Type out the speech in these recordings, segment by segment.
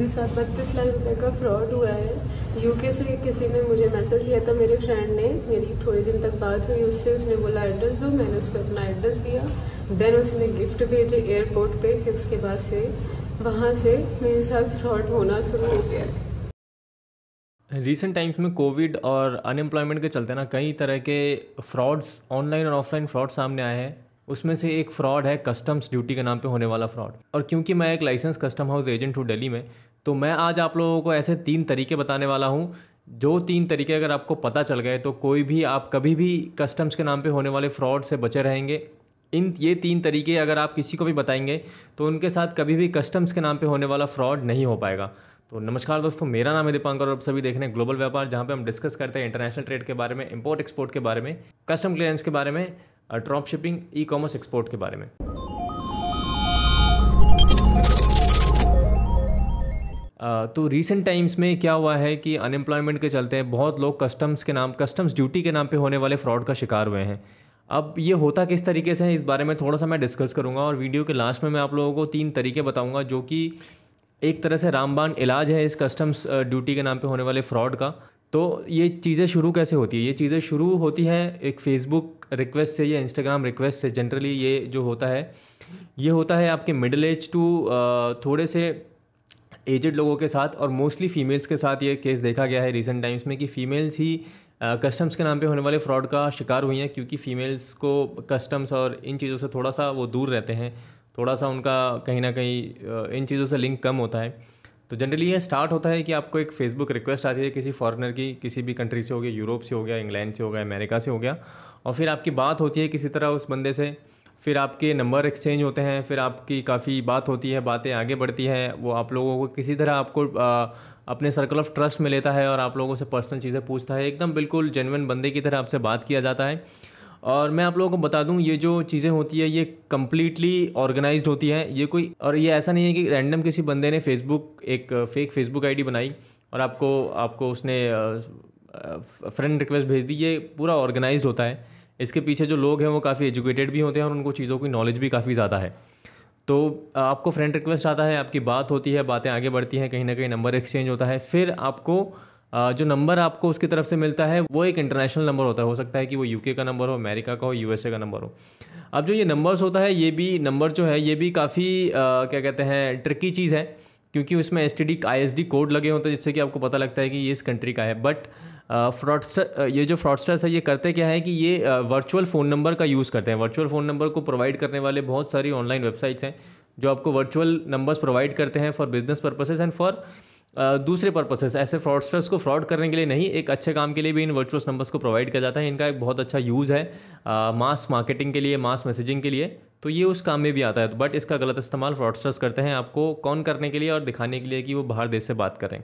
मेरे साथ बत्तीस लाख रुपए का फ्रॉड हुआ है यूके से किसी ने मुझे मैसेज किया था मेरे फ्रेंड ने मेरी थोड़े दिन तक बात हुई उससे उसने बोला एड्रेस दो मैंने उसको अपना एड्रेस दिया देन उसने गिफ्ट भेजे एयरपोर्ट पे फिर उसके बाद से वहाँ से मेरे साथ फ्रॉड होना शुरू हो गया है रिसेंट टाइम्स में कोविड और अनएम्प्लॉयमेंट के चलते ना कई तरह के फ्रॉड्स ऑनलाइन और ऑफलाइन फ्रॉड सामने आए हैं उसमें से एक फ़्रॉड है कस्टम्स ड्यूटी के नाम पे होने वाला फ़्रॉड और क्योंकि मैं एक लाइसेंस कस्टम हाउस एजेंट हूँ दिल्ली में तो मैं आज आप लोगों को ऐसे तीन तरीके बताने वाला हूँ जो तीन तरीके अगर आपको पता चल गए तो कोई भी आप कभी भी कस्टम्स के नाम पे होने वाले फ्रॉड से बचे रहेंगे इन ये तीन तरीके अगर आप किसी को भी बताएंगे तो उनके साथ कभी भी कस्टम्स के नाम पे होने वाला फ्रॉड नहीं हो पाएगा तो नमस्कार दोस्तों मेरा नाम है दीपांकर और आप सभी देख रहे हैं ग्लोबल व्यापार जहाँ पे हम डिस्कस करते हैं इंटरनेशनल ट्रेड के बारे में इंपोर्ट एक्सपोर्ट के बारे में कस्टम क्लियरेंस के बारे में drop shipping e commerce export के बारे में तो रीसेंट टाइम्स में क्या हुआ है कि अनएम्प्लॉयमेंट के चलते हैं बहुत लोग कस्टम्स के नाम कस्टम्स ड्यूटी के नाम पे होने वाले फ्रॉड का शिकार हुए हैं अब ये होता किस तरीके से है इस बारे में थोड़ा सा मैं डिस्कस करूँगा और वीडियो के लास्ट में मैं आप लोगों को तीन तरीके बताऊँगा जो कि एक तरह से रामबान इलाज है इस कस्टम्स ड्यूटी के नाम पर होने वाले फ्रॉड का तो ये चीज़ें शुरू कैसे होती है ये चीज़ें शुरू होती हैं एक फ़ेसबुक रिक्वेस्ट से या इंस्टाग्राम रिक्वेस्ट से जनरली ये जो होता है ये होता है आपके मिडिल एज टू थोड़े से एजड लोगों के साथ और मोस्टली फीमेल्स के साथ ये केस देखा गया है रिसेंट टाइम्स में कि फ़ीमेल्स ही कस्टम्स के नाम पे होने वाले फ्रॉड का शिकार हुई हैं क्योंकि फ़ीमेल्स को कस्टम्स और इन चीज़ों से थोड़ा सा वो दूर रहते हैं थोड़ा सा उनका कहीं ना कहीं इन चीज़ों से लिंक कम होता है तो जनरली ये स्टार्ट होता है कि आपको एक फेसबुक रिक्वेस्ट आती है किसी फॉरेनर की किसी भी कंट्री से हो गया यूरोप से हो गया इंग्लैंड से हो गया अमेरिका से हो गया और फिर आपकी बात होती है किसी तरह उस बंदे से फिर आपके नंबर एक्सचेंज होते हैं फिर आपकी काफ़ी बात होती है बातें आगे बढ़ती हैं वो आप लोगों को किसी तरह आपको आ, अपने सर्कल ऑफ ट्रस्ट में लेता है और आप लोगों से पर्सनल चीज़ें पूछता है एकदम बिल्कुल जेनविन बंदे की तरह आपसे बात किया जाता है और मैं आप लोगों को बता दूं ये जो चीज़ें होती है ये कम्प्लीटली ऑर्गेनाइज्ड होती हैं ये कोई और ये ऐसा नहीं है कि रैंडम किसी बंदे ने फेसबुक एक फेक फेसबुक आईडी बनाई और आपको आपको उसने फ्रेंड रिक्वेस्ट भेज दी ये पूरा ऑर्गेनाइज्ड होता है इसके पीछे जो लोग हैं वो काफ़ी एजुकेटेड भी होते हैं और उनको चीज़ों की नॉलेज भी काफ़ी ज़्यादा है तो आपको फ्रेंड रिक्वेस्ट आता है आपकी बात होती है बातें आगे बढ़ती हैं कहीं ना कहीं नंबर एक्सचेंज होता है फिर आपको जो नंबर आपको उसकी तरफ से मिलता है वो एक इंटरनेशनल नंबर होता है हो सकता है कि वो यूके का नंबर हो अमेरिका का हो यूएसए का नंबर हो अब जो ये नंबर्स होता है ये भी नंबर जो है ये भी काफ़ी क्या कहते हैं ट्रिकी चीज़ है क्योंकि उसमें S T D I S D code लगे होते हैं जिससे कि आपको पता लगता है कि ये इस कंट्री का है बट फ्रॉडस्टर ये जो फ्रॉडस्टर्स है ये करते क्या है कि ये वर्चुअल फ़ोन नंबर का यूज़ करते हैं वर्चुअल फ़ोन नंबर को प्रोवाइड करने वाले बहुत सारी ऑनलाइन वेबसाइट्स हैं जो आपको वर्चुअल नंबर्स प्रोवाइड करते हैं for business purposes and for दूसरे पर्पसेस ऐसे फ्रॉडस्टर्स को फ्रॉड करने के लिए नहीं एक अच्छे काम के लिए भी इन वर्चुअल नंबर्स को प्रोवाइड किया जाता है इनका एक बहुत अच्छा यूज़ है मास मार्केटिंग के लिए मास मैसेजिंग के लिए तो ये उस काम में भी आता है बट इसका गलत इस्तेमाल फ्रॉडस्टर्स करते हैं आपको कौन करने के लिए और दिखाने के लिए कि वो बाहर देश से बात करें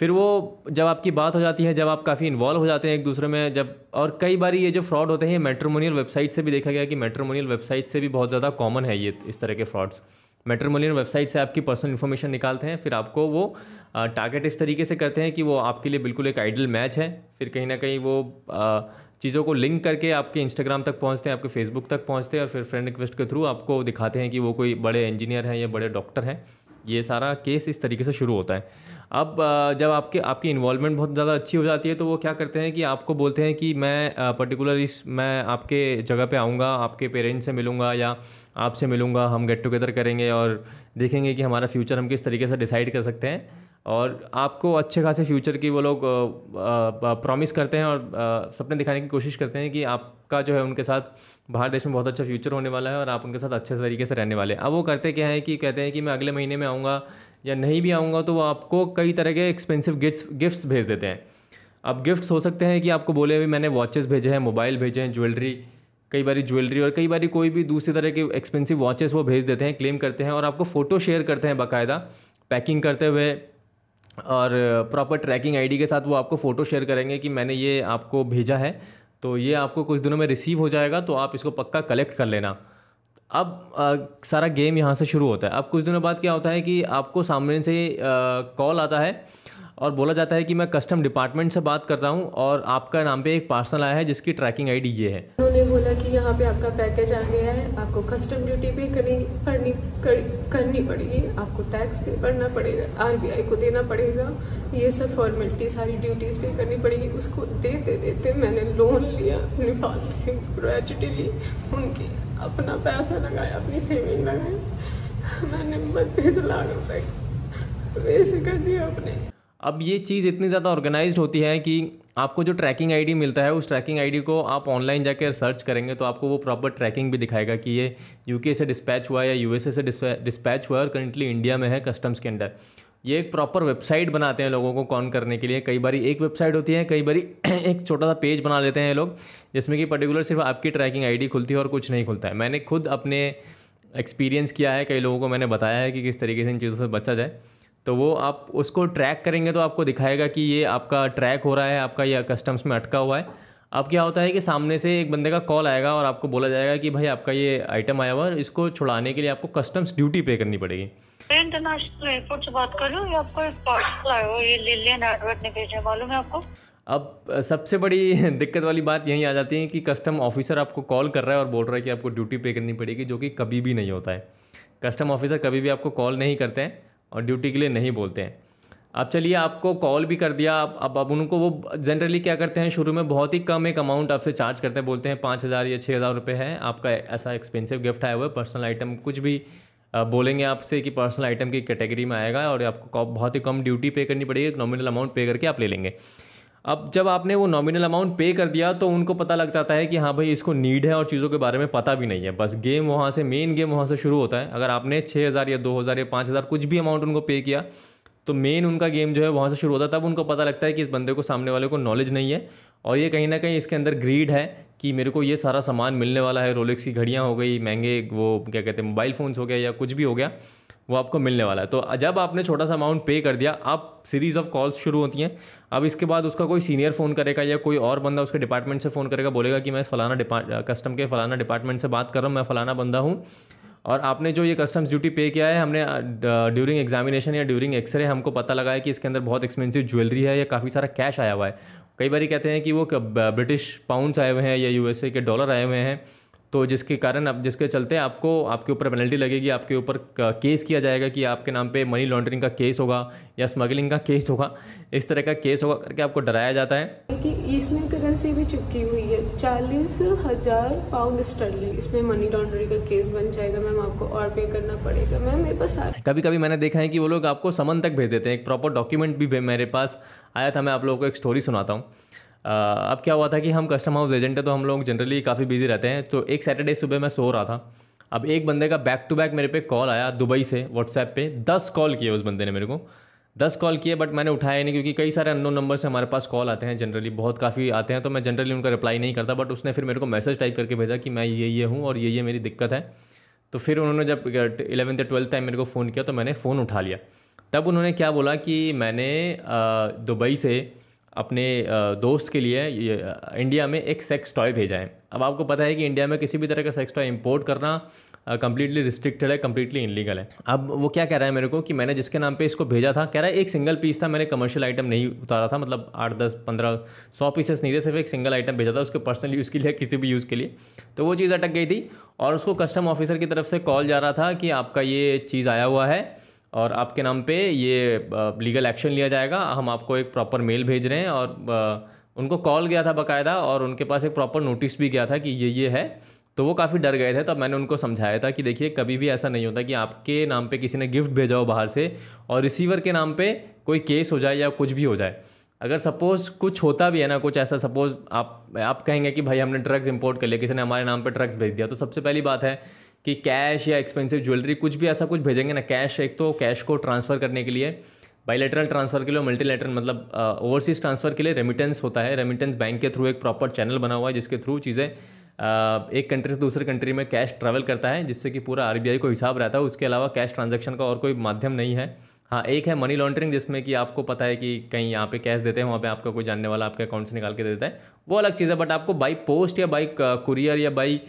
फिर वो जब आपकी बात हो जाती है जब आप काफ़ी इन्वॉल्व हो जाते हैं एक दूसरे में जब और कई बार ये जो फ्रॉड होते हैं ये मेट्रोमोनियल वेबसाइट से भी देखा गया कि मेट्रोमोनियल वेबसाइट से भी बहुत ज़्यादा कॉमन है ये इस तरह के फ्रॉड्स मेट्रोमोनियल वेबसाइट से आपकी पर्सनल इन्फॉर्मेशन निकालते हैं फिर आपको वो टारगेट इस तरीके से करते हैं कि वो आपके लिए बिल्कुल एक आइडल मैच है फिर कहीं ना कहीं वो चीज़ों को लिंक करके आपके इंस्टाग्राम तक पहुँचते हैं आपके फेसबुक तक पहुँचते हैं और फिर फ्रेंड रिक्वेस्ट के थ्रू आपको दिखाते हैं कि वो कोई बड़े इंजीनियर हैं या बड़े डॉक्टर हैं ये सारा केस इस तरीके से शुरू होता है अब जब आपके आपकी इन्वॉल्वमेंट बहुत ज़्यादा अच्छी हो जाती है तो वो क्या करते हैं कि आपको बोलते हैं कि मैं पर्टिकुलर इस मैं आपके जगह पे आऊँगा आपके पेरेंट्स से मिलूँगा या आपसे मिलूँगा हम गेट टुगेदर करेंगे और देखेंगे कि हमारा फ्यूचर हम किस तरीके से डिसाइड कर सकते हैं और आपको अच्छे खासे फ्यूचर की वो लोग प्रॉमिस करते हैं और सपने दिखाने की कोशिश करते हैं कि आपका जो है उनके साथ बाहर देश में बहुत अच्छा फ्यूचर होने वाला है और आप उनके साथ अच्छे तरीके से रहने वाले हैं अब वो करते क्या है कि कहते हैं कि मैं अगले महीने में आऊँगा या नहीं भी आऊँगा तो वो आपको कई तरह के एक्सपेंसिव गिफ्ट गिफ्ट्स भेज देते हैं अब गिफ्ट्स हो सकते हैं कि आपको बोले भी मैंने वॉचेस भेजे हैं मोबाइल भेजे हैं ज्वेलरी कई बार ज्वेलरी और कई बार कोई भी दूसरी तरह के एक्सपेंसिव वॉचेस वो भेज देते हैं क्लेम करते हैं और आपको फ़ोटो शेयर करते हैं बाकायदा पैकिंग करते हुए और प्रॉपर ट्रैकिंग आईडी के साथ वो आपको फ़ोटो शेयर करेंगे कि मैंने ये आपको भेजा है तो ये आपको कुछ दिनों में रिसीव हो जाएगा तो आप इसको पक्का कलेक्ट कर लेना अब आ, सारा गेम यहाँ से शुरू होता है अब कुछ दिनों बाद क्या होता है कि आपको सामने से कॉल आता है और बोला जाता है कि मैं कस्टम डिपार्टमेंट से बात करता हूँ और आपका नाम पे एक पार्सल आया है जिसकी ट्रैकिंग आईडी ये है उन्होंने बोला कि यहाँ पे आपका पैकेज आ गया है आपको कस्टम ड्यूटी पे करनी करनी कर, करनी पड़ेगी आपको टैक्स पे भरना पड़ेगा आरबीआई को देना पड़ेगा ये सब फॉर्मेलिटी सारी ड्यूटीज पे करनी पड़ेगी उसको देते देते मैंने लोन लिया निफाल सिंह ग्रेजुटी ली उनके अपना पैसा लगाया अपनी सेविंग लगाई मैंने बत्तीस लाख रुपए वेस्ट कर दिया अपने अब ये चीज़ इतनी ज़्यादा ऑर्गेनाइज होती है कि आपको जो ट्रैकिंग आईडी मिलता है उस ट्रैकिंग आईडी को आप ऑनलाइन जाकर सर्च करेंगे तो आपको वो प्रॉपर ट्रैकिंग भी दिखाएगा कि ये यूके से डिस्पैच हुआ या यूएसए से डिस्पैच हुआ और करंटली इंडिया में है कस्टम्स के अंडर ये एक प्रॉपर वेबसाइट बनाते हैं लोगों को कॉन करने के लिए कई बार एक वेबसाइट होती है कई बारी एक छोटा सा पेज बना लेते हैं लोग जिसमें कि पर्टिकुलर सिर्फ आपकी ट्रैकिंग आईडी खुलती है और कुछ नहीं खुलता है मैंने खुद अपने एक्सपीरियंस किया है कई लोगों को मैंने बताया है कि किस तरीके से इन चीज़ों से बचा जाए तो वो आप उसको ट्रैक करेंगे तो आपको दिखाएगा कि ये आपका ट्रैक हो रहा है आपका या कस्टम्स में अटका हुआ है अब क्या होता है कि सामने से एक बंदे का कॉल आएगा और आपको बोला जाएगा कि भाई आपका ये आइटम आया हुआ है इसको छुड़ाने के लिए आपको कस्टम्स ड्यूटी पे करनी पड़ेगी इंटरनेशनल एयरपोर्ट से बात कर हूँ अब सबसे बड़ी दिक्कत वाली बात यही आ जाती है कि कस्टम ऑफिसर आपको कॉल कर रहा है और बोल रहा है कि आपको ड्यूटी पे करनी पड़ेगी जो कि कभी भी नहीं होता है कस्टम ऑफिसर कभी भी आपको कॉल नहीं करते हैं और ड्यूटी के लिए नहीं बोलते हैं अब चलिए आपको कॉल भी कर दिया अब अब उनको वो जनरली क्या करते हैं शुरू में बहुत ही कम एक अमाउंट आपसे चार्ज करते हैं बोलते हैं पाँच हज़ार या छः हज़ार रुपये है आपका ऐसा एक्सपेंसिव गिफ्ट आया हुआ है पर्सनल आइटम कुछ भी बोलेंगे आपसे कि पर्सनल आइटम की कैटेगरी में आएगा और आपको बहुत ही कम ड्यूटी पे करनी पड़ेगी एक नॉमिनल अमाउंट पे करके आप ले लेंगे अब जब आपने वो नॉमिनल अमाउंट पे कर दिया तो उनको पता लग जाता है कि हाँ भाई इसको नीड है और चीज़ों के बारे में पता भी नहीं है बस गेम वहाँ से मेन गेम वहाँ से शुरू होता है अगर आपने छः हज़ार या दो हज़ार या पाँच हज़ार कुछ भी अमाउंट उनको पे किया तो मेन उनका गेम जो है वहाँ से शुरू होता है तब उनको पता लगता है कि इस बंदे को सामने वाले को नॉलेज नहीं है और ये कहीं ना कहीं इसके अंदर ग्रीड है कि मेरे को ये सारा सामान मिलने वाला है रोलेक्स की घड़ियाँ हो गई महंगे वो क्या कहते हैं मोबाइल फ़ोन्स हो गया या कुछ भी हो गया वो आपको मिलने वाला है तो जब आपने छोटा सा अमाउंट पे कर दिया अब सीरीज़ ऑफ कॉल्स शुरू होती हैं अब इसके बाद उसका कोई सीनियर फ़ोन करेगा या कोई और बंदा उसके डिपार्टमेंट से फ़ोन करेगा बोलेगा कि मैं फ़लाना कस्टम के फ़लाना डिपार्टमेंट से बात कर रहा हूँ मैं फ़लाना बंदा हूँ और आपने जो ये कस्टम्स ड्यूटी पे किया है हमने ड्यूरिंग एग्जामिनेशन या ड्यूरिंग एक्सरे हमको पता लगा है कि इसके अंदर बहुत एक्सपेंसिव ज्वेलरी है या काफ़ी सारा कैश आया हुआ है कई बार कहते हैं कि वो ब्रिटिश पाउंड्स आए हुए हैं या यूएसए के डॉलर आए हुए हैं तो जिसके कारण अब जिसके चलते आपको आपके ऊपर पेनल्टी लगेगी आपके ऊपर केस किया जाएगा कि आपके नाम पे मनी लॉन्ड्रिंग का केस होगा या स्मगलिंग का केस होगा इस तरह का केस होगा करके आपको डराया जाता है कि इसमें करेंसी भी चुकी हुई है चालीस हजार पाउंड स्टर्लिंग इसमें मनी लॉन्ड्रिंग का केस बन जाएगा मैम आपको और पे करना पड़ेगा मैम मेरे पास कभी कभी मैंने देखा है कि वो लोग आपको समन तक भेज देते हैं एक प्रॉपर डॉक्यूमेंट भी मेरे पास आया था मैं आप लोगों को एक स्टोरी सुनाता हूँ अब क्या हुआ था कि हम कस्टम हाउस एजेंट है तो हम लोग जनरली काफ़ी बिजी रहते हैं तो एक सैटरडे सुबह मैं सो रहा था अब एक बंदे का बैक टू बैक मेरे पे कॉल आया दुबई से व्हाट्सएप पे दस कॉल किए उस बंदे ने मेरे को दस कॉल किए बट मैंने उठाया नहीं क्योंकि कई सारे अननोन नंबर से हमारे पास कॉल आते हैं जनरली बहुत काफ़ी आते हैं तो मैं जनरली उनका रिप्लाई नहीं करता बट उसने फिर मेरे को मैसेज टाइप करके भेजा कि मैं ये ये हूँ और ये ये मेरी दिक्कत है तो फिर उन्होंने जब इलेवंथ या ट्वेल्थ टाइम मेरे को फ़ोन किया तो मैंने फ़ोन उठा लिया तब उन्होंने क्या बोला कि मैंने दुबई से अपने दोस्त के लिए इंडिया में एक सेक्स टॉय भेजा है अब आपको पता है कि इंडिया में किसी भी तरह का सेक्स टॉय इंपोर्ट करना कम्प्लीटली रिस्ट्रिक्टेड है कम्प्लीटली इनलीगल है अब वो क्या कह रहा है मेरे को कि मैंने जिसके नाम पे इसको भेजा था कह रहा है एक सिंगल पीस था मैंने कमर्शियल आइटम नहीं उतारा था मतलब आठ दस पंद्रह सौ पीसेस नहीं थे सिर्फ एक सिंगल आइटम भेजा था उसके पर्सनल यूज़ के लिए किसी भी यूज़ के लिए तो वो चीज़ अटक गई थी और उसको कस्टम ऑफिसर की तरफ से कॉल जा रहा था कि आपका ये चीज़ आया हुआ है और आपके नाम पे ये लीगल एक्शन लिया जाएगा हम आपको एक प्रॉपर मेल भेज रहे हैं और उनको कॉल गया था बकायदा और उनके पास एक प्रॉपर नोटिस भी गया था कि ये ये है तो वो काफ़ी डर गए थे तब मैंने उनको समझाया था कि देखिए कभी भी ऐसा नहीं होता कि आपके नाम पे किसी ने गिफ्ट भेजा हो बाहर से और रिसीवर के नाम पे कोई केस हो जाए या कुछ भी हो जाए अगर सपोज़ कुछ होता भी है ना कुछ ऐसा सपोज़ आप आप कहेंगे कि भाई हमने ड्रग्स इंपोर्ट कर लिया किसी ने हमारे नाम पर ड्रग्स भेज दिया तो सबसे पहली बात है कि कैश या एक्सपेंसिव ज्वेलरी कुछ भी ऐसा कुछ भेजेंगे ना कैश एक तो कैश को ट्रांसफ़र करने के लिए बाइलेटरल ट्रांसफ़र के लिए मल्टीलेटरल मतलब ओवरसीज़ ट्रांसफ़र के लिए रेमिटेंस होता है रेमिटेंस बैंक के थ्रू एक प्रॉपर चैनल बना हुआ है जिसके थ्रू चीज़ें एक कंट्री से दूसरे कंट्री में कैश ट्रैवल करता है जिससे कि पूरा आर को हिसाब रहता है उसके अलावा कैश ट्रांजेक्शन का और कोई माध्यम नहीं है हाँ एक है मनी लॉन्ड्रिंग जिसमें कि आपको पता है कि कहीं यहाँ पे कैश देते हैं वहाँ पे आपका कोई जानने वाला आपके अकाउंट से निकाल के देता है वो अलग चीज़ है बट आपको बाई पोस्ट या बाई कुरियर uh, या बाई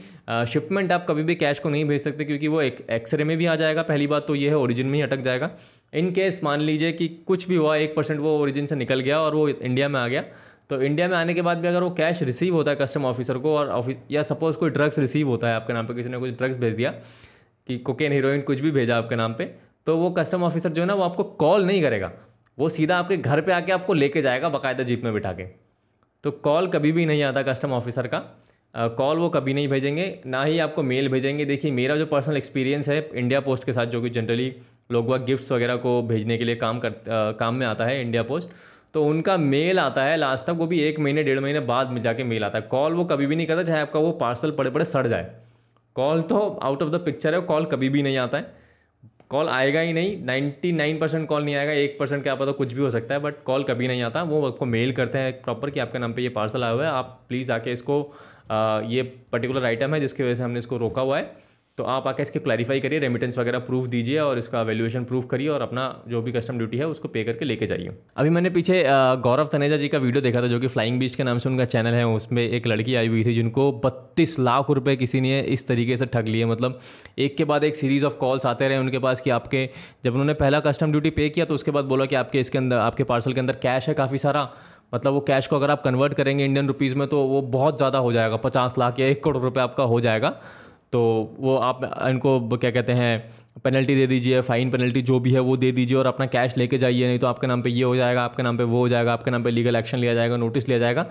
शिपमेंट uh, आप कभी भी कैश को नहीं भेज सकते क्योंकि वो एक एक्सरे में भी आ जाएगा पहली बात तो ये है ओरिजिन में ही अटक जाएगा इन केस मान लीजिए कि कुछ भी हुआ एक परसेंट वो ओरिजिन से निकल गया और वो इंडिया में आ गया तो इंडिया में आने के बाद भी अगर वो कैश रिसीव होता है कस्टम ऑफिसर को और ऑफिस या सपोज कोई ड्रग्स रिसीव होता है आपके नाम पर किसी ने कुछ ड्रग्स भेज दिया कि कोकेन हीरोइन कुछ भी भेजा आपके नाम पर तो वो कस्टम ऑफिसर जो है ना वो आपको कॉल नहीं करेगा वो सीधा आपके घर पे आके आपको लेके जाएगा बाकायदा जीप में बिठा के तो कॉल कभी भी नहीं आता कस्टम ऑफिसर का कॉल वो कभी नहीं भेजेंगे ना ही आपको मेल भेजेंगे देखिए मेरा जो पर्सनल एक्सपीरियंस है इंडिया पोस्ट के साथ जो कि जनरली लोग वह गिफ्ट्स वगैरह को भेजने के लिए काम कर आ, काम में आता है इंडिया पोस्ट तो उनका मेल आता है लास्ट तक वो भी एक महीने डेढ़ महीने बाद में जाके मेल आता है कॉल वो कभी भी नहीं करता चाहे आपका वो पार्सल पड़े पड़े सड़ जाए कॉल तो आउट ऑफ द पिक्चर है कॉल कभी भी नहीं आता है कॉल आएगा ही नहीं नाइन्टी नाइन परसेंट कॉल नहीं आएगा एक परसेंट क्या पता कुछ भी हो सकता है बट कॉल कभी नहीं आता वो आपको मेल करते हैं प्रॉपर कि आपके नाम पे ये पार्सल आया हुआ है आप प्लीज़ आके इसको आ, ये पर्टिकुलर आइटम है जिसकी वजह से हमने इसको रोका हुआ है तो आप आकर इसके क्लैरिफाई करिए रेमिटेंस वगैरह प्रूफ दीजिए और इसका वैल्यूएशन प्रूफ करिए और अपना जो भी कस्टम ड्यूटी है उसको पे करके लेके जाइए अभी मैंने पीछे गौरव तनेजा जी का वीडियो देखा था जो कि फ्लाइंग बीच के नाम से उनका चैनल है उसमें एक लड़की आई हुई थी जिनको बत्तीस लाख रुपये किसी ने इस तरीके से ठग लिए मतलब एक के बाद एक सीरीज़ ऑफ कॉल्स आते रहे उनके पास कि आपके जब उन्होंने पहला कस्टम ड्यूटी पे किया तो उसके बाद बोला कि आपके इसके अंदर आपके पार्सल के अंदर कैश है काफ़ी सारा मतलब वो कैश को अगर आप कन्वर्ट करेंगे इंडियन रुपीज़ में तो वो बहुत ज़्यादा हो जाएगा पचास लाख या एक करोड़ रुपये आपका हो जाएगा तो वो आप इनको क्या कहते हैं पेनल्टी दे दीजिए फ़ाइन पेनल्टी जो भी है वो दे दीजिए और अपना कैश लेके जाइए नहीं तो आपके नाम पे ये हो जाएगा आपके नाम पे वो हो जाएगा आपके नाम पे लीगल एक्शन लिया जाएगा नोटिस लिया जाएगा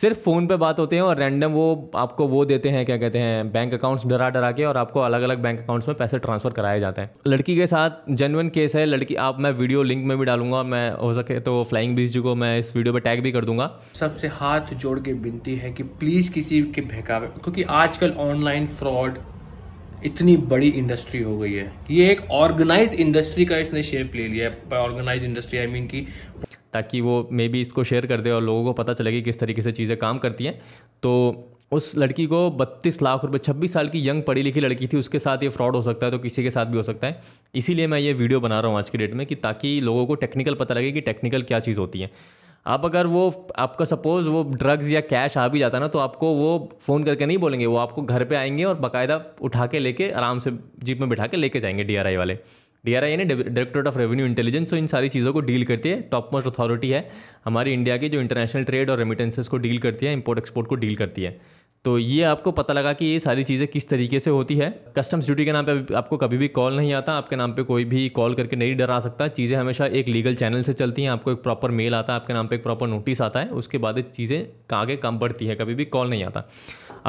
सिर्फ फ़ोन पे बात होते हैं और रैंडम वो आपको वो देते हैं क्या कहते हैं बैंक अकाउंट्स डरा डरा के और आपको अलग अलग बैंक अकाउंट्स में पैसे ट्रांसफ़र कराए जाते हैं लड़की के साथ जेनुअन केस है लड़की आप मैं वीडियो लिंक में भी डालूंगा मैं हो सके तो फ्लाइंग बीच जी को मैं इस वीडियो पर टैग भी कर दूंगा सबसे हाथ जोड़ के विनती है कि प्लीज़ किसी के बहकावे क्योंकि आजकल ऑनलाइन फ्रॉड इतनी बड़ी इंडस्ट्री हो गई है ये एक ऑर्गेनाइज इंडस्ट्री का इसने शेप ले लिया है ऑर्गेनाइज इंडस्ट्री आई मीन की ताकि वो मे बी इसको शेयर कर दे और लोगों को पता चले कि किस तरीके से चीज़ें काम करती हैं तो उस लड़की को 32 लाख रुपए 26 साल की यंग पढ़ी लिखी लड़की थी उसके साथ ये फ्रॉड हो सकता है तो किसी के साथ भी हो सकता है इसीलिए मैं ये वीडियो बना रहा हूँ आज के डेट में कि ताकि लोगों को टेक्निकल पता लगे कि टेक्निकल क्या चीज़ होती है आप अगर वो आपका सपोज़ वो ड्रग्स या कैश आ भी जाता ना तो आपको वो फ़ोन करके नहीं बोलेंगे वो आपको घर पर आएंगे और बाकायदा उठा के लेके आराम से जीप में बिठा के लेके जाएंगे डी वाले डीआरआई यानी डायरेक्टोरेट ऑफ रेवेन्यू इंटेलिजेंस तो इन सारी चीज़ों को डील करती है टॉप मोस्ट अथॉरिटी है हमारी इंडिया की जो इंटरनेशनल ट्रेड और रेमिटेंसेस को डील करती है इंपोर्ट एक्सपोर्ट को डील करती है तो ये आपको पता लगा कि ये सारी चीज़ें किस तरीके से होती है कस्टम्स ड्यूटी के नाम पे आपको कभी भी कॉल नहीं आता आपके नाम पे कोई भी कॉल करके नहीं डरा सकता चीज़ें हमेशा एक लीगल चैनल से चलती हैं आपको एक प्रॉपर मेल आता है आपके नाम पे एक प्रॉपर नोटिस आता है उसके बाद चीज़ें आगे कम बढ़ती है कभी भी कॉल नहीं आता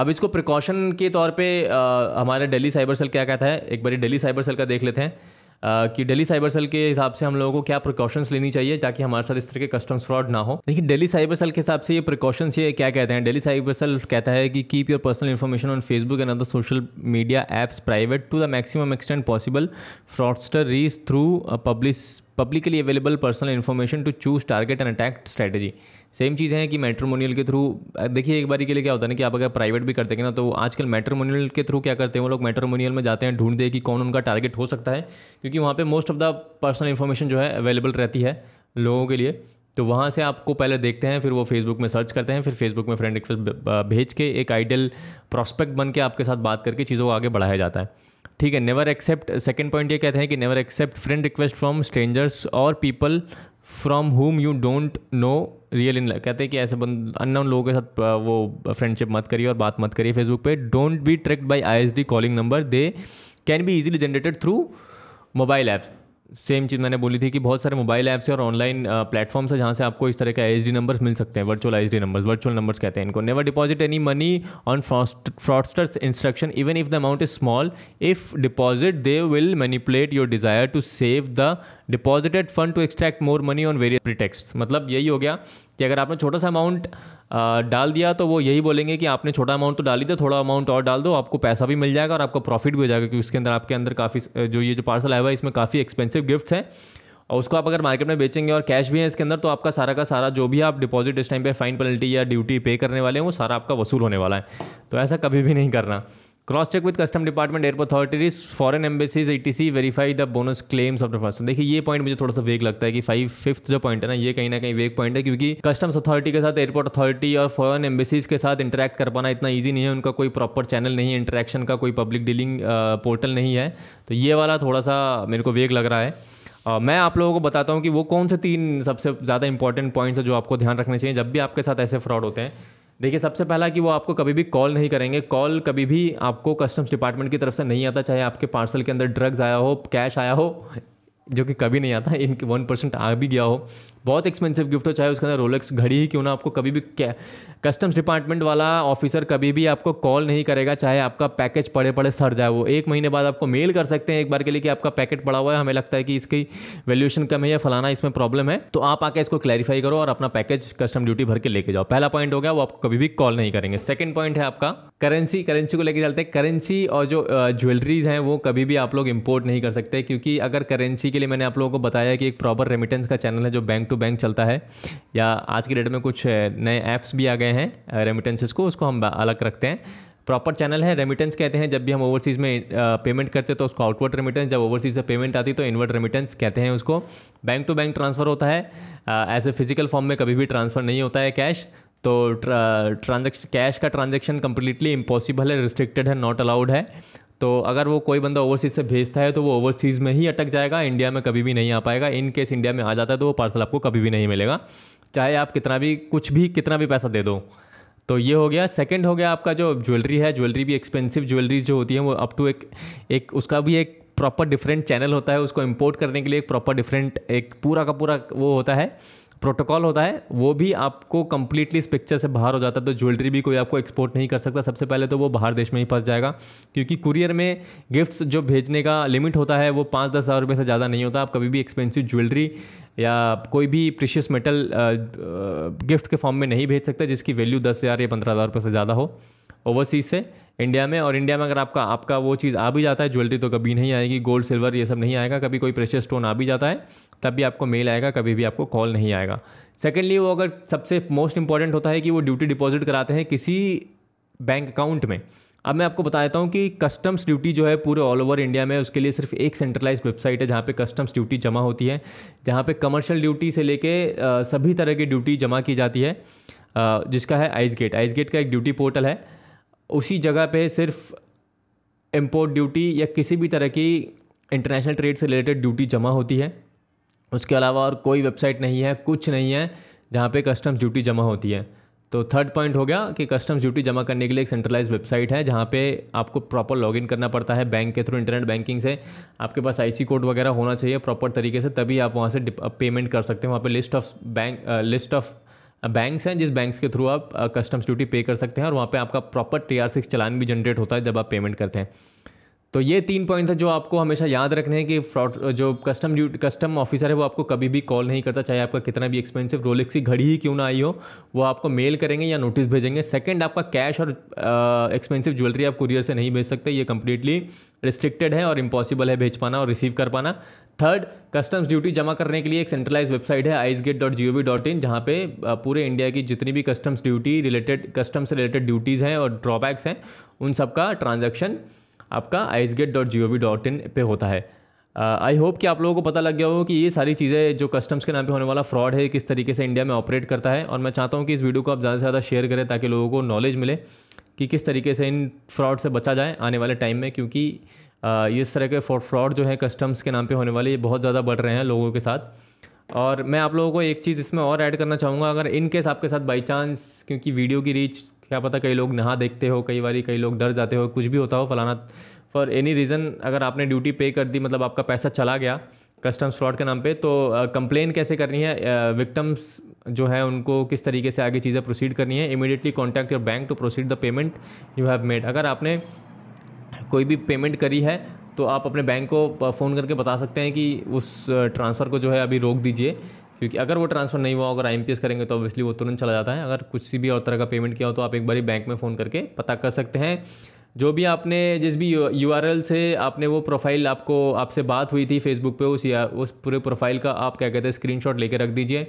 अब इसको प्रिकॉशन के तौर पर हमारे डेली साइबर सेल क्या कहता है एक बार डेली साइबर सेल का देख लेते हैं कि दिल्ली साइबर सेल के हिसाब से हम लोगों को क्या प्रिकॉशंस लेनी चाहिए ताकि हमारे साथ इस तरह के कस्टम्स फ्रॉड ना हो लेकिन दिल्ली साइबर सेल के हिसाब से ये प्रिकॉशंस ये क्या कहते हैं दिल्ली साइबर सेल कहता है कि keep your personal information on Facebook and other social media apps private to the maximum extent possible fraudster reads through public publicly available personal information to choose target and attack strategy same चीज़ है कि matrimonial के through देखिए एक बारी के लिए क्या होता है ना कि आप अगर प्राइवेट भी करते हैं ना तो आजकल मेट्रोमोनियल के थ्रू क्या करते हैं वो लोग मेट्रोमोनियल में जाते हैं ढूंढते हैं कि कौन उनका टारगेट हो सकता है क्योंकि वहाँ पे most of the personal information जो है अवेलेबल रहती है लोगों के लिए तो वहाँ से आपको पहले देखते हैं फिर वो फेसबुक में सर्च करते हैं फिर फेसबुक में फ्रेंड रिक्वेस्ट भेज के एक आइडियल प्रोस्पेक्ट बन के आपके साथ बात करके चीज़ों को आगे बढ़ाया जाता है ठीक है नेवर एक्सेप्ट सेकंड पॉइंट ये कहते हैं कि never accept friend request from strangers और people from home you don't know real in कहते हैं कि ऐसे बंद अननोन लोगों के साथ वो फ्रेंडशिप मत करिए और बात मत करिए फेसबुक पे don't be tracked by ISD calling number they can be easily generated through mobile apps same चीज़ मैंने बोली थी कि बहुत सारे मोबाइल ऐप्स और ऑनलाइन प्लेटफॉर्म्स है जहाँ से आपको इस तरह के आई नंबर्स मिल सकते हैं virtual I numbers virtual numbers कहते हैं इनको never deposit any money on fraudsters instruction even if the amount is small if deposit they will manipulate your desire to save the deposited fund to extract more money on various pretext मतलब यही हो गया कि अगर आपने छोटा सा amount डाल दिया तो वो यही बोलेंगे कि आपने छोटा अमाउंट तो डाली था थोड़ा अमाउंट और डाल दो आपको पैसा भी मिल जाएगा और आपका प्रॉफिट भी हो जाएगा क्योंकि उसके अंदर आपके अंदर काफ़ी जो ये जो पार्सल आया हुआ है इसमें काफ़ी एक्सपेंसिव गिफ्ट्स हैं और उसको आप अगर मार्केट में बेचेंगे और कैश भी है इसके अंदर तो आपका सारा का सारा जो भी आप डिपॉजिट इस टाइम पे फाइन पेनल्टी या ड्यूटी पे करने वाले हैं वो सारा आपका वसूल होने वाला है तो ऐसा कभी भी नहीं करना cross check with custom department airport authorities foreign embassies C verify the bonus claims of the first देखिए ये पॉइंट मुझे थोड़ा सा वेग लगता है कि फाइव फिफ्थ जो पॉइंट है ना ये कहीं ना कहीं वेग पॉइंट है क्योंकि कस्टम्स अथॉरिटी के साथ एयरपोर्ट अथॉरिटी और फॉरन एम्बेसीज के साथ इंटरेक्ट कर पाना इतना ईजी नहीं है उनका कोई प्रॉपर चैनल नहीं है इंटरेक्शन का कोई पब्लिक डीलिंग पोर्टल नहीं है तो ये वाला थोड़ा सा मेरे को वेग लग रहा है Uh, मैं आप लोगों को बताता हूँ कि वो कौन से तीन सबसे ज़्यादा इंपॉर्टेंट पॉइंट्स हैं जो आपको ध्यान रखने चाहिए जब भी आपके साथ ऐसे फ्रॉड होते हैं देखिए सबसे पहला कि वो आपको कभी भी कॉल नहीं करेंगे कॉल कभी भी आपको कस्टम्स डिपार्टमेंट की तरफ से नहीं आता चाहे आपके पार्सल के अंदर ड्रग्स आया हो कैश आया हो जो कि कभी नहीं आता इन वन परसेंट आ भी गया हो बहुत एक्सपेंसिव गिफ्ट हो चाहे उसके अंदर रोलेक्स घड़ी ही क्यों ना आपको कभी भी कस्टम्स डिपार्टमेंट वाला ऑफिसर कभी भी आपको कॉल नहीं करेगा चाहे आपका पैकेज पड़े पड़े सर जाए वो एक महीने बाद आपको मेल कर सकते हैं एक बार के लिए कि आपका पैकेट पड़ा हुआ है हमें लगता है कि इसकी वैल्यूएशन कम है या फलाना इसमें प्रॉब्लम है तो आप आके इसको क्लैरिफाई करो और अपना पैकेज कस्टम ड्यूटी भर के लेके जाओ पहला पॉइंट हो गया वो आपको कभी भी कॉल नहीं करेंगे सेकेंड पॉइंट है आपका करेंसी करेंसी को लेके चलते हैं करेंसी और जो ज्वेलरीज हैं वो कभी भी आप लोग इंपोर्ट नहीं कर सकते क्योंकि अगर करेंसी के लिए मैंने आप लोगों को बताया कि एक प्रॉपर रेमिटेंस का चैनल है जो बैंक टू टू बैंक चलता है या आज के डेट में कुछ नए ऐप्स भी आ गए हैं रेमिटेंसेस को उसको हम अलग रखते हैं प्रॉपर चैनल है रेमिटेंस कहते हैं जब भी हम ओवरसीज़ में पेमेंट करते हैं तो उसको आउटवर्ड रेमिटेंस जब ओवरसीज़ से पेमेंट आती है तो इनवर्ड रेमिटेंस कहते हैं उसको बैंक टू बैंक ट्रांसफ़र होता है एज ए फिजिकल फॉर्म में कभी भी ट्रांसफ़र नहीं होता है कैश तो ट्रांजेक्शन कैश का ट्रांजेक्शन कम्प्लीटली इम्पॉसिबल है रिस्ट्रिक्टेड है नॉट अलाउड है तो अगर वो कोई बंदा ओवरसीज़ से भेजता है तो वो ओवरसीज़ में ही अटक जाएगा इंडिया में कभी भी नहीं आ पाएगा इन केस इंडिया में आ जाता है तो वो पार्सल आपको कभी भी नहीं मिलेगा चाहे आप कितना भी कुछ भी कितना भी पैसा दे दो तो ये हो गया सेकंड हो गया आपका जो ज्वेलरी है ज्वेलरी भी एक्सपेंसिव ज्वेलरीज जो होती है वो अप टू एक एक उसका भी एक प्रॉपर डिफरेंट चैनल होता है उसको इम्पोर्ट करने के लिए एक प्रॉपर डिफरेंट एक पूरा का पूरा वो होता है प्रोटोकॉल होता है वो भी आपको कंप्लीटली इस पिक्चर से बाहर हो जाता है तो ज्वेलरी भी कोई आपको एक्सपोर्ट नहीं कर सकता सबसे पहले तो वो बाहर देश में ही फंस जाएगा क्योंकि कुरियर में गिफ्ट्स जो भेजने का लिमिट होता है वो पाँच दस हज़ार रुपये से ज़्यादा नहीं होता आप कभी भी एक्सपेंसिव ज्वेलरी या कोई भी प्रिशियस मेटल गिफ्ट के फॉर्म में नहीं भेज सकते जिसकी वैल्यू दस हज़ार या पंद्रह हज़ार रुपये से ज़्यादा हो ओवरसीज़ से इंडिया में और इंडिया में अगर आपका आपका वो चीज़ आ भी जाता है ज्वेलरी तो कभी नहीं आएगी गोल्ड सिल्वर ये सब नहीं आएगा कभी कोई प्रेशर स्टोन आ भी जाता है तब भी आपको मेल आएगा कभी भी आपको कॉल नहीं आएगा सेकेंडली वो अगर सबसे मोस्ट इंपॉर्टेंट होता है कि वो ड्यूटी डिपॉजिट कराते हैं किसी बैंक अकाउंट में अब मैं आपको बता देता हूँ कि कस्टम्स ड्यूटी जो है पूरे ऑल ओवर इंडिया में उसके लिए सिर्फ एक सेंट्रलाइज वेबसाइट है जहाँ पे कस्टम्स ड्यूटी जमा होती है जहाँ पे कमर्शियल ड्यूटी से लेके सभी तरह की ड्यूटी जमा की जाती है जिसका है आइस गेट आइस गेट का एक ड्यूटी पोर्टल है उसी जगह पे सिर्फ इम्पोर्ट ड्यूटी या किसी भी तरह की इंटरनेशनल ट्रेड से रिलेटेड ड्यूटी जमा होती है उसके अलावा और कोई वेबसाइट नहीं है कुछ नहीं है जहाँ पे कस्टम्स ड्यूटी जमा होती है तो थर्ड पॉइंट हो गया कि कस्टम्स ड्यूटी जमा करने के लिए एक सेंट्रलाइज वेबसाइट है जहाँ पे आपको प्रॉपर लॉगिन करना पड़ता है बैंक के थ्रू इंटरनेट बैंकिंग से आपके पास आईसी कोड वगैरह होना चाहिए प्रॉपर तरीके से तभी आप वहाँ से पेमेंट कर सकते हैं वहाँ पे list of bank list of banks हैं जिस बैंक्स के थ्रू आप कस्टम्स ड्यूटी पे कर सकते हैं और वहाँ पे आपका proper T R six challan भी जनरेट होता है जब आप पेमेंट करते हैं तो ये तीन पॉइंट्स हैं जो आपको हमेशा याद रखने हैं कि फ्रॉड जो कस्टम ड्यूटी कस्टम ऑफिसर है वो आपको कभी भी कॉल नहीं करता चाहे आपका कितना भी एक्सपेंसिव रोलेक्स की घड़ी ही क्यों ना आई हो वो आपको मेल करेंगे या नोटिस भेजेंगे सेकंड आपका कैश और एक्सपेंसिव uh, ज्वेलरी आप कुरियर से नहीं भेज सकते ये कम्प्लीटली रिस्ट्रिक्टेड है और इम्पॉसिबल है भेज पाना और रिसीव कर पाना थर्ड कस्टम्स ड्यूटी जमा करने के लिए एक सेंट्रलाइज वेबसाइट है ICEGATE dot G O V dot in जहाँ पे uh, पूरे इंडिया की जितनी भी कस्टम्स ड्यूटी रिलेटेड कस्टम्स से रिलेटेड ड्यूटीज़ हैं और ड्रॉबैक्स हैं उन सब का ट्रांजेक्शन आपका ICEGATE dot G O V dot in पर होता है आई uh, होप कि आप लोगों को पता लग गया होगा कि ये सारी चीज़ें जो कस्टम्स के नाम पे होने वाला फ्रॉड है किस तरीके से इंडिया में ऑपरेट करता है और मैं चाहता हूँ कि इस वीडियो को आप ज़्यादा से ज़्यादा शेयर करें ताकि लोगों को नॉलेज मिले कि किस तरीके से इन फ्रॉड से बचा जाए आने वाले टाइम में क्योंकि ये इस तरह के फ्रॉड जो है कस्टम्स के नाम पर होने वाले ये बहुत ज़्यादा बढ़ रहे हैं लोगों के साथ और मैं आप लोगों को एक चीज़ इसमें और ऐड करना चाहूँगा अगर इन केस आपके साथ बाई चांस क्योंकि वीडियो की रीच क्या पता कई लोग नहा देखते हो कई बार कई लोग डर जाते हो कुछ भी होता हो फलाना फॉर एनी रीज़न अगर आपने ड्यूटी पे कर दी मतलब आपका पैसा चला गया कस्टम्स फ्रॉड के नाम पे तो कंप्लेन कैसे करनी है विक्टम्स जो है उनको किस तरीके से आगे चीज़ें प्रोसीड करनी है immediately contact your bank to proceed the payment you have made अगर आपने कोई भी पेमेंट करी है तो आप अपने बैंक को फ़ोन करके बता सकते हैं कि उस ट्रांसफ़र को जो है अभी रोक दीजिए क्योंकि अगर वो ट्रांसफ़र नहीं हुआ अगर आई करेंगे तो ऑब्वियसली वो तुरंत चला जाता है अगर कुछ भी और तरह का पेमेंट किया हो तो आप एक बार बैंक में फ़ोन करके पता कर सकते हैं जो भी आपने जिस भी यू से आपने वो प्रोफाइल आपको आपसे बात हुई थी फेसबुक पे उस या उस पूरे प्रोफाइल का आप क्या कहते हैं स्क्रीनशॉट लेके रख दीजिए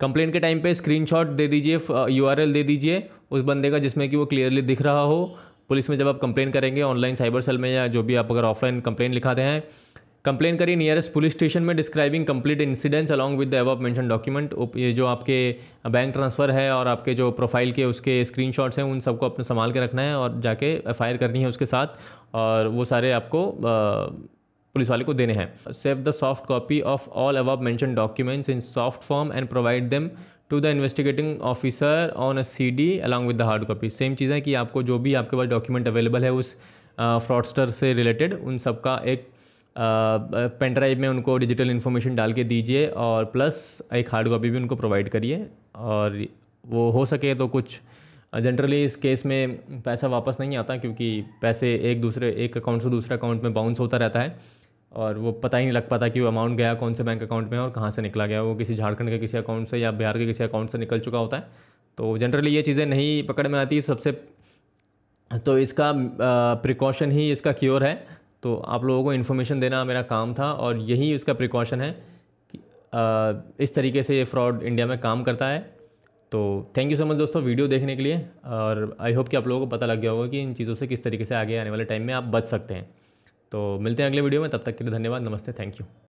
कंप्लेंट के टाइम पे स्क्रीनशॉट दे दीजिए यू दे दीजिए उस बंदे का जिसमें कि वो क्लियरली दिख रहा हो पुलिस में जब आप कंप्लेन करेंगे ऑनलाइन साइबर सेल में या जो भी आप अगर ऑफलाइन कंप्लेन लिखाते हैं कंप्लेन करिए नियरेस्ट पुलिस स्टेशन में describing complete incidents along with the above mentioned document ये जो आपके बैंक ट्रांसफ़र है और आपके जो प्रोफाइल के उसके स्क्रीनशॉट्स हैं उन सबको अपने संभाल के रखना है और जाके एफ करनी है उसके साथ और वो सारे आपको पुलिस वाले को देने हैं save the soft copy of all above mentioned documents in soft form and provide them to the investigating officer on a C D along with the hard copy same चीज़ है कि आपको जो भी आपके पास डॉक्यूमेंट अवेलेबल है उस fraudster से रिलेटेड उन सबका एक पेन ड्राइव में उनको डिजिटल इन्फॉर्मेशन डाल के दीजिए और प्लस एक हार्ड कॉपी भी उनको प्रोवाइड करिए और वो हो सके तो कुछ जनरली इस केस में पैसा वापस नहीं आता क्योंकि पैसे एक दूसरे एक अकाउंट से दूसरे अकाउंट में बाउंस होता रहता है और वो पता ही नहीं लग पाता कि वो अमाउंट गया कौन से बैंक अकाउंट में और कहाँ से निकला गया वो किसी झारखंड के किसी अकाउंट से या बिहार के किसी अकाउंट से निकल चुका होता है तो जनरली ये चीज़ें नहीं पकड़ में आती सबसे तो इसका प्रिकॉशन ही इसका क्योर है तो आप लोगों को इन्फॉर्मेशन देना मेरा काम था और यही उसका प्रिकॉशन है कि आ, इस तरीके से ये फ्रॉड इंडिया में काम करता है तो थैंक यू सो मच दोस्तों वीडियो देखने के लिए और आई होप कि आप लोगों को पता लग गया होगा कि इन चीज़ों से किस तरीके से आगे आने वाले टाइम में आप बच सकते हैं तो मिलते हैं अगले वीडियो में तब तक के लिए धन्यवाद नमस्ते थैंक यू